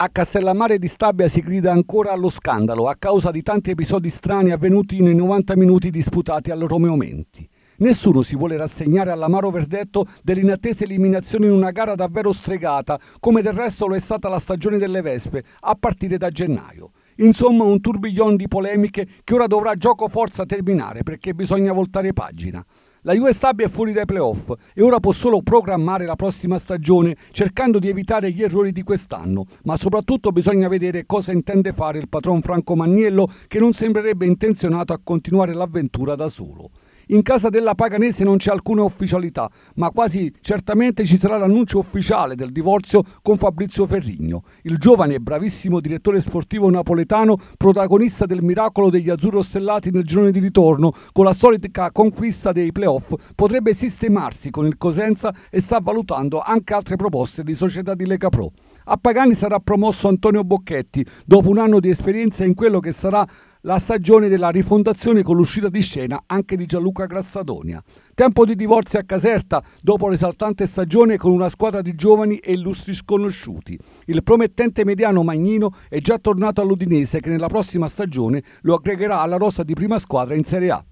A Castellammare di Stabia si grida ancora allo scandalo a causa di tanti episodi strani avvenuti nei 90 minuti disputati al Romeo Menti. Nessuno si vuole rassegnare all'amaro verdetto dell'inattesa eliminazione in una gara davvero stregata, come del resto lo è stata la stagione delle Vespe, a partire da gennaio. Insomma, un tourbillon di polemiche che ora dovrà gioco forza terminare perché bisogna voltare pagina. La US Tab è fuori dai playoff e ora può solo programmare la prossima stagione cercando di evitare gli errori di quest'anno, ma soprattutto bisogna vedere cosa intende fare il patron Franco Magnello che non sembrerebbe intenzionato a continuare l'avventura da solo. In casa della Paganese non c'è alcuna ufficialità, ma quasi certamente ci sarà l'annuncio ufficiale del divorzio con Fabrizio Ferrigno, il giovane e bravissimo direttore sportivo napoletano, protagonista del miracolo degli azzurro stellati nel girone di ritorno con la solita conquista dei playoff, potrebbe sistemarsi con il Cosenza e sta valutando anche altre proposte di società di Lega Pro. A Pagani sarà promosso Antonio Bocchetti dopo un anno di esperienza in quello che sarà la stagione della rifondazione con l'uscita di scena anche di Gianluca Grassadonia. Tempo di divorzio a Caserta dopo l'esaltante stagione con una squadra di giovani e illustri sconosciuti. Il promettente mediano Magnino è già tornato all'Udinese che nella prossima stagione lo aggregherà alla rosa di prima squadra in Serie A.